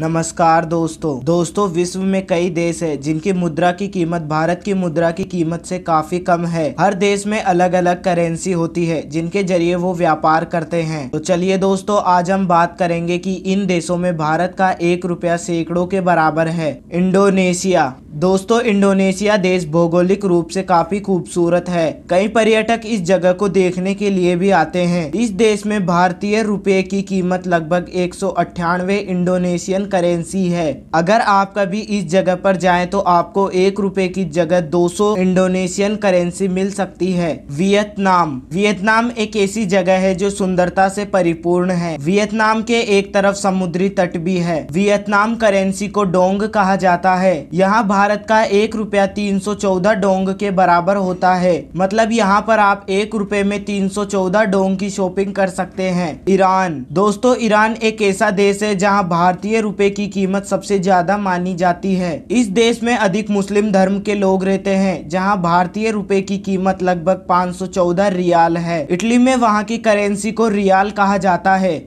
नमस्कार दोस्तों दोस्तों विश्व में कई देश हैं जिनकी मुद्रा की कीमत भारत की मुद्रा की कीमत से काफी कम है हर देश में अलग अलग करेंसी होती है जिनके जरिए वो व्यापार करते हैं तो चलिए दोस्तों आज हम बात करेंगे कि इन देशों में भारत का एक रुपया सैकड़ों के बराबर है इंडोनेशिया दोस्तों इंडोनेशिया देश भौगोलिक रूप से काफी खूबसूरत है कई पर्यटक इस जगह को देखने के लिए भी आते हैं इस देश में भारतीय रुपए की कीमत लगभग एक इंडोनेशियन करेंसी है अगर आप कभी इस जगह पर जाएं तो आपको एक रुपए की जगह 200 इंडोनेशियन करेंसी मिल सकती है वियतनाम वियतनाम एक ऐसी जगह है जो सुंदरता से परिपूर्ण है वियतनाम के एक तरफ समुद्री तट भी है वियतनाम करेंसी को डोंग कहा जाता है यहाँ भारत का एक रुपया तीन सौ चौदह डोंग के बराबर होता है मतलब यहाँ पर आप एक रुपए में तीन सौ चौदह डोंग की शॉपिंग कर सकते हैं ईरान दोस्तों ईरान एक ऐसा देश है जहाँ भारतीय रुपए की कीमत सबसे ज्यादा मानी जाती है इस देश में अधिक मुस्लिम धर्म के लोग रहते हैं जहाँ भारतीय रुपए की कीमत लगभग चौदह रियाल है इटली में वहाँ की करेंसी को रियाल कहा जाता है